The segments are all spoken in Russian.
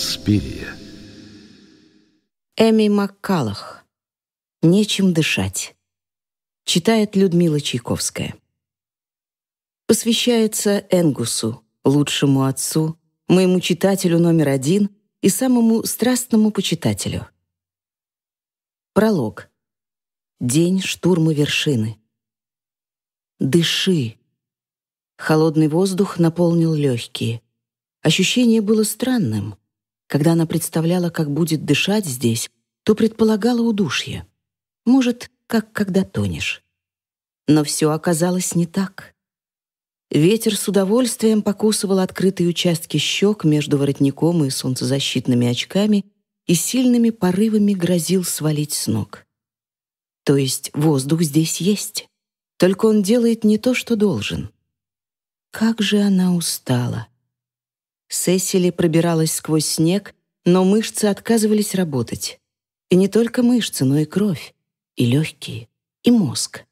Инспирия. Эми Маккалах. Нечем дышать. Читает Людмила Чайковская. Посвящается Энгусу, лучшему отцу, моему читателю номер один и самому страстному почитателю. Пролог. День штурма вершины. Дыши. Холодный воздух наполнил легкие. Ощущение было странным, когда она представляла, как будет дышать здесь, то предполагала удушье. Может, как когда тонешь. Но все оказалось не так. Ветер с удовольствием покусывал открытые участки щек между воротником и солнцезащитными очками и сильными порывами грозил свалить с ног. То есть воздух здесь есть, только он делает не то, что должен. Как же она устала. Сесили пробиралась сквозь снег, но мышцы отказывались работать. И не только мышцы, но и кровь, и легкие, и мозг.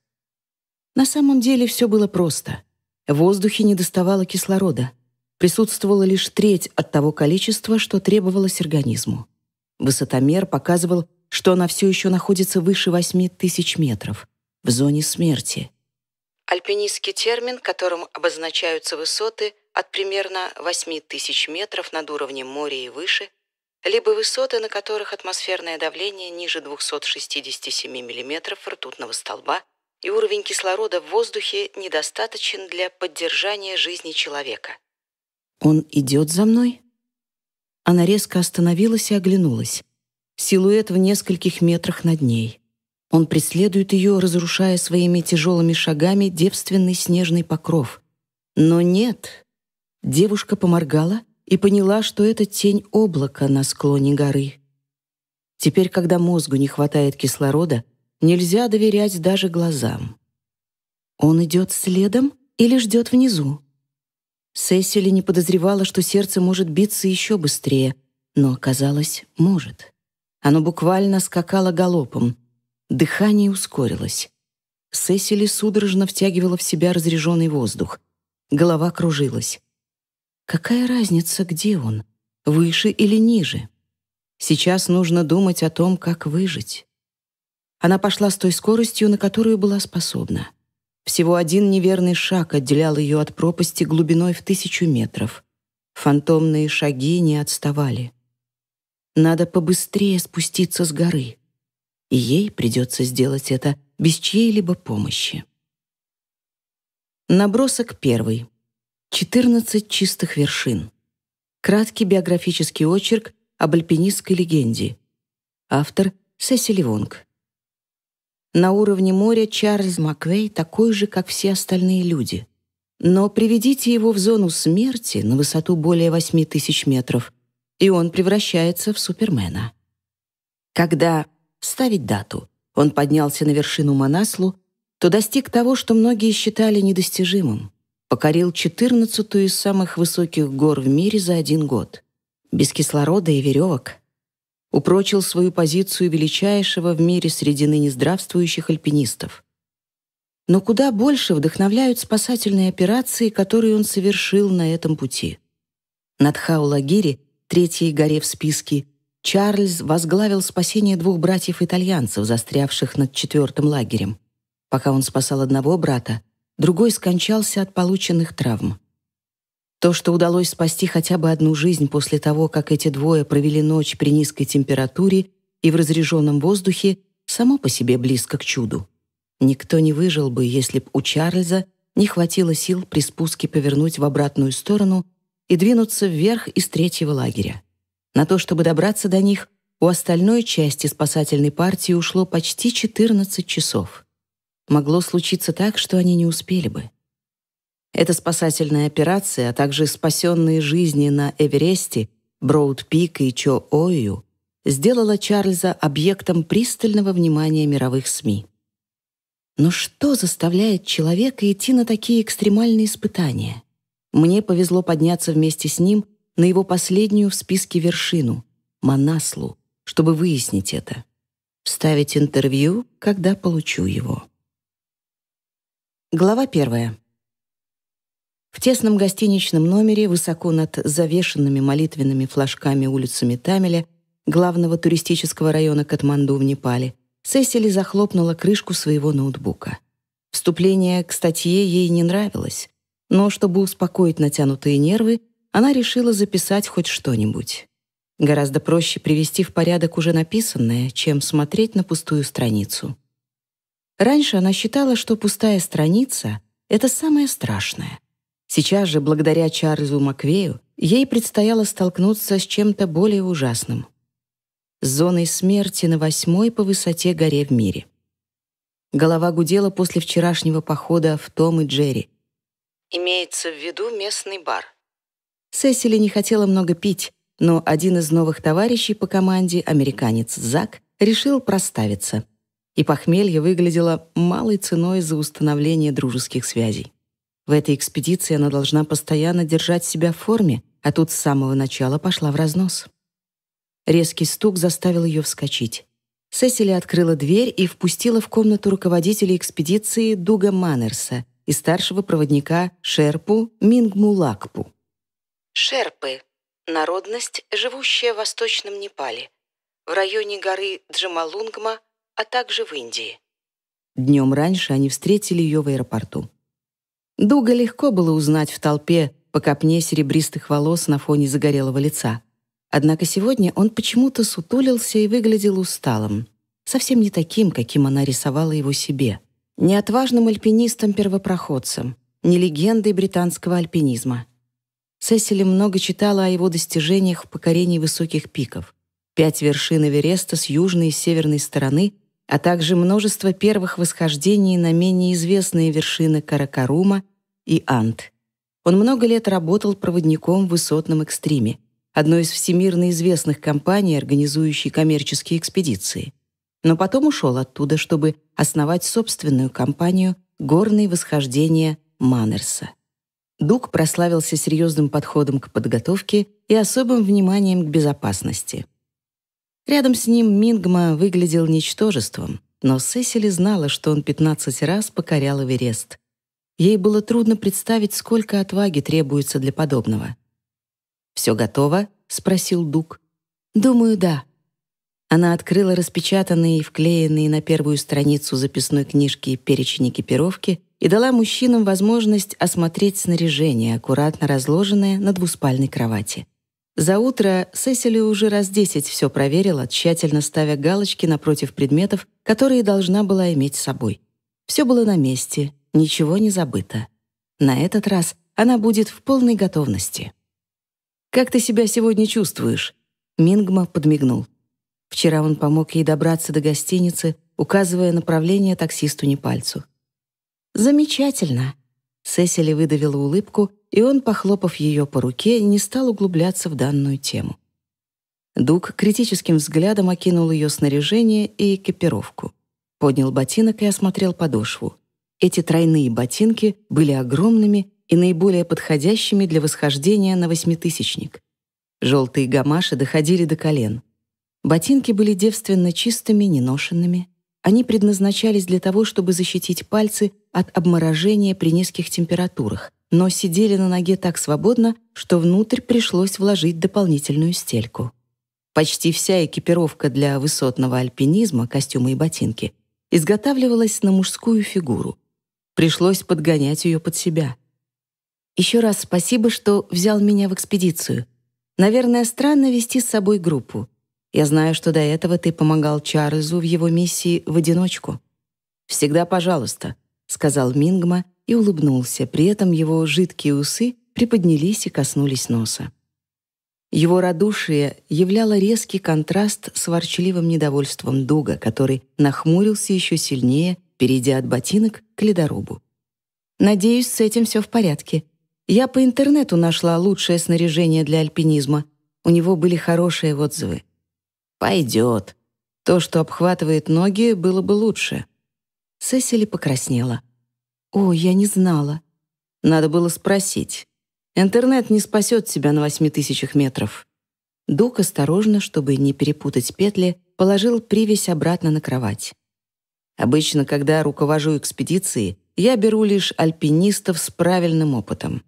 На самом деле все было просто. В воздухе не доставало кислорода. Присутствовала лишь треть от того количества, что требовалось организму. Высотомер показывал, что она все еще находится выше 8 тысяч метров, в зоне смерти. Альпинистский термин, которым обозначаются высоты — от примерно 8 тысяч метров над уровнем моря и выше, либо высоты, на которых атмосферное давление ниже 267 мм ртутного столба и уровень кислорода в воздухе недостаточен для поддержания жизни человека. «Он идет за мной?» Она резко остановилась и оглянулась. Силуэт в нескольких метрах над ней. Он преследует ее, разрушая своими тяжелыми шагами девственный снежный покров. Но нет, Девушка поморгала и поняла, что это тень облака на склоне горы. Теперь, когда мозгу не хватает кислорода, нельзя доверять даже глазам. Он идет следом или ждет внизу? Сесили не подозревала, что сердце может биться еще быстрее, но оказалось, может. Оно буквально скакало галопом. Дыхание ускорилось. Сесили судорожно втягивала в себя разреженный воздух. Голова кружилась. Какая разница, где он, выше или ниже? Сейчас нужно думать о том, как выжить. Она пошла с той скоростью, на которую была способна. Всего один неверный шаг отделял ее от пропасти глубиной в тысячу метров. Фантомные шаги не отставали. Надо побыстрее спуститься с горы. И ей придется сделать это без чьей-либо помощи. Набросок первый. 14 чистых вершин. Краткий биографический очерк об альпинистской легенде. Автор Сесили Вонг. На уровне моря Чарльз Маквей такой же, как все остальные люди. Но приведите его в зону смерти на высоту более 8 тысяч метров, и он превращается в Супермена. Когда ставить дату, он поднялся на вершину Манаслу, то достиг того, что многие считали недостижимым — покорил 14 из самых высоких гор в мире за один год. Без кислорода и веревок. Упрочил свою позицию величайшего в мире среди ныне здравствующих альпинистов. Но куда больше вдохновляют спасательные операции, которые он совершил на этом пути. Над Хаулагири, третьей горе в списке, Чарльз возглавил спасение двух братьев-итальянцев, застрявших над четвертым лагерем. Пока он спасал одного брата, другой скончался от полученных травм. То, что удалось спасти хотя бы одну жизнь после того, как эти двое провели ночь при низкой температуре и в разреженном воздухе, само по себе близко к чуду. Никто не выжил бы, если б у Чарльза не хватило сил при спуске повернуть в обратную сторону и двинуться вверх из третьего лагеря. На то, чтобы добраться до них, у остальной части спасательной партии ушло почти 14 часов могло случиться так, что они не успели бы. Эта спасательная операция, а также спасенные жизни на Эвересте, Броуд-Пик и Чо-Ою сделала Чарльза объектом пристального внимания мировых СМИ. Но что заставляет человека идти на такие экстремальные испытания? Мне повезло подняться вместе с ним на его последнюю в списке вершину — Манаслу, чтобы выяснить это. Вставить интервью, когда получу его. Глава первая. В тесном гостиничном номере, высоко над завешенными молитвенными флажками улицами Тамиля, главного туристического района Катманду в Непале, Сесили захлопнула крышку своего ноутбука. Вступление к статье ей не нравилось, но чтобы успокоить натянутые нервы, она решила записать хоть что-нибудь. Гораздо проще привести в порядок уже написанное, чем смотреть на пустую страницу. Раньше она считала, что пустая страница — это самое страшное. Сейчас же, благодаря Чарльзу Маквею, ей предстояло столкнуться с чем-то более ужасным. С зоной смерти на восьмой по высоте горе в мире. Голова гудела после вчерашнего похода в Том и Джерри. Имеется в виду местный бар. Сесили не хотела много пить, но один из новых товарищей по команде, американец Зак, решил проставиться — и похмелье выглядело малой ценой за установление дружеских связей. В этой экспедиции она должна постоянно держать себя в форме, а тут с самого начала пошла в разнос. Резкий стук заставил ее вскочить. Сесили открыла дверь и впустила в комнату руководителя экспедиции Дуга Маннерса и старшего проводника Шерпу Мингмулакпу. Шерпы — народность, живущая в Восточном Непале, в районе горы Джамалунгма — а также в Индии. Днем раньше они встретили ее в аэропорту. Дуга легко было узнать в толпе по копне серебристых волос на фоне загорелого лица. Однако сегодня он почему-то сутулился и выглядел усталым. Совсем не таким, каким она рисовала его себе. Не отважным альпинистом-первопроходцем, не легендой британского альпинизма. Сесили много читала о его достижениях в покорении высоких пиков. Пять вершин Эвереста с южной и северной стороны а также множество первых восхождений на менее известные вершины Каракарума и Ант. Он много лет работал проводником в высотном экстриме, одной из всемирно известных компаний, организующей коммерческие экспедиции. Но потом ушел оттуда, чтобы основать собственную компанию «Горные восхождения Маннерса». Дуг прославился серьезным подходом к подготовке и особым вниманием к безопасности – Рядом с ним Мингма выглядел ничтожеством, но Сесили знала, что он 15 раз покорял Эверест. Ей было трудно представить, сколько отваги требуется для подобного. «Все готово?» — спросил Дук. «Думаю, да». Она открыла распечатанные и вклеенные на первую страницу записной книжки перечень экипировки и дала мужчинам возможность осмотреть снаряжение, аккуратно разложенное на двуспальной кровати. За утро Сесили уже раз десять все проверила, тщательно ставя галочки напротив предметов, которые должна была иметь с собой. Все было на месте, ничего не забыто. На этот раз она будет в полной готовности. «Как ты себя сегодня чувствуешь?» Мингма подмигнул. Вчера он помог ей добраться до гостиницы, указывая направление таксисту не Непальцу. «Замечательно. Сесили выдавила улыбку, и он, похлопав ее по руке, не стал углубляться в данную тему. Дуг критическим взглядом окинул ее снаряжение и экипировку. Поднял ботинок и осмотрел подошву. Эти тройные ботинки были огромными и наиболее подходящими для восхождения на восьмитысячник. Желтые гамаши доходили до колен. Ботинки были девственно чистыми, неношенными. Они предназначались для того, чтобы защитить пальцы от обморожения при низких температурах, но сидели на ноге так свободно, что внутрь пришлось вложить дополнительную стельку. Почти вся экипировка для высотного альпинизма, костюмы и ботинки, изготавливалась на мужскую фигуру. Пришлось подгонять ее под себя. Еще раз спасибо, что взял меня в экспедицию. Наверное, странно вести с собой группу. Я знаю, что до этого ты помогал Чарльзу в его миссии в одиночку. Всегда пожалуйста, сказал Мингма и улыбнулся, при этом его жидкие усы приподнялись и коснулись носа. Его радушие являло резкий контраст с ворчливым недовольством Дуга, который нахмурился еще сильнее, перейдя от ботинок к ледорубу. «Надеюсь, с этим все в порядке. Я по интернету нашла лучшее снаряжение для альпинизма. У него были хорошие отзывы. Пойдет. То, что обхватывает ноги, было бы лучше. Сесили покраснела. О, я не знала. Надо было спросить. Интернет не спасет тебя на восьми тысячах метров. Дук осторожно, чтобы не перепутать петли, положил привязь обратно на кровать. Обычно, когда руковожу экспедицией, я беру лишь альпинистов с правильным опытом.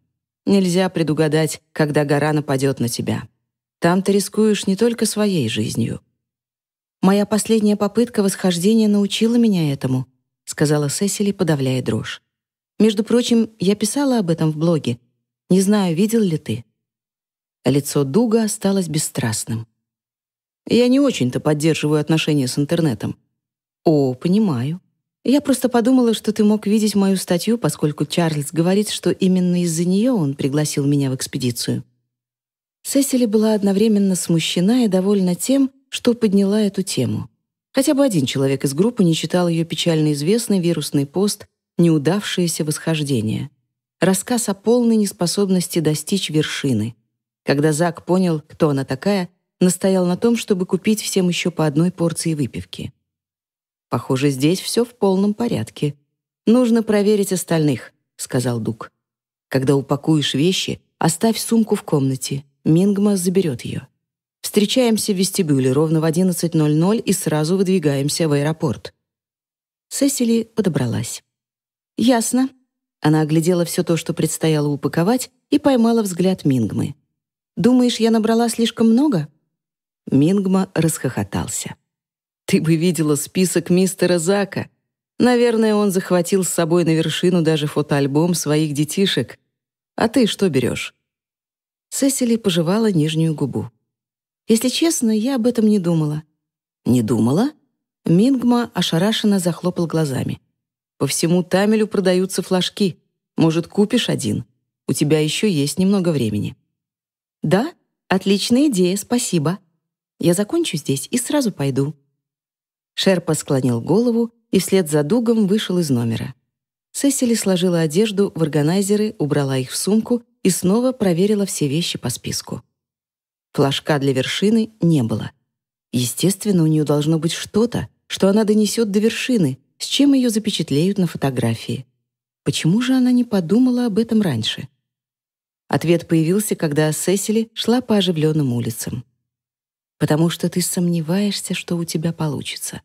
Нельзя предугадать, когда гора нападет на тебя. Там ты рискуешь не только своей жизнью. Моя последняя попытка восхождения научила меня этому, сказала Сесили, подавляя дрожь. Между прочим, я писала об этом в блоге. Не знаю, видел ли ты. лицо Дуга осталось бесстрастным. Я не очень-то поддерживаю отношения с интернетом. О, понимаю. Я просто подумала, что ты мог видеть мою статью, поскольку Чарльз говорит, что именно из-за нее он пригласил меня в экспедицию. Сесили была одновременно смущена и довольна тем, что подняла эту тему. Хотя бы один человек из группы не читал ее печально известный вирусный пост «Неудавшееся восхождение». Рассказ о полной неспособности достичь вершины. Когда Зак понял, кто она такая, настоял на том, чтобы купить всем еще по одной порции выпивки. «Похоже, здесь все в полном порядке. Нужно проверить остальных», — сказал Дук. «Когда упакуешь вещи, оставь сумку в комнате. Мингма заберет ее. Встречаемся в вестибюле ровно в 11.00 и сразу выдвигаемся в аэропорт». Сесили подобралась. «Ясно». Она оглядела все то, что предстояло упаковать, и поймала взгляд Мингмы. «Думаешь, я набрала слишком много?» Мингма расхохотался. «Ты бы видела список мистера Зака. Наверное, он захватил с собой на вершину даже фотоальбом своих детишек. А ты что берешь?» Сесили пожевала нижнюю губу. «Если честно, я об этом не думала». «Не думала?» Мингма ошарашенно захлопал глазами. «По всему Тамелю продаются флажки. Может, купишь один? У тебя еще есть немного времени». «Да? Отличная идея, спасибо. Я закончу здесь и сразу пойду». Шерпа склонил голову и вслед за Дугом вышел из номера. Сесили сложила одежду в органайзеры, убрала их в сумку и снова проверила все вещи по списку. Флажка для вершины не было. Естественно, у нее должно быть что-то, что она донесет до вершины, с чем ее запечатлеют на фотографии. Почему же она не подумала об этом раньше? Ответ появился, когда Сесили шла по оживленным улицам. «Потому что ты сомневаешься, что у тебя получится»,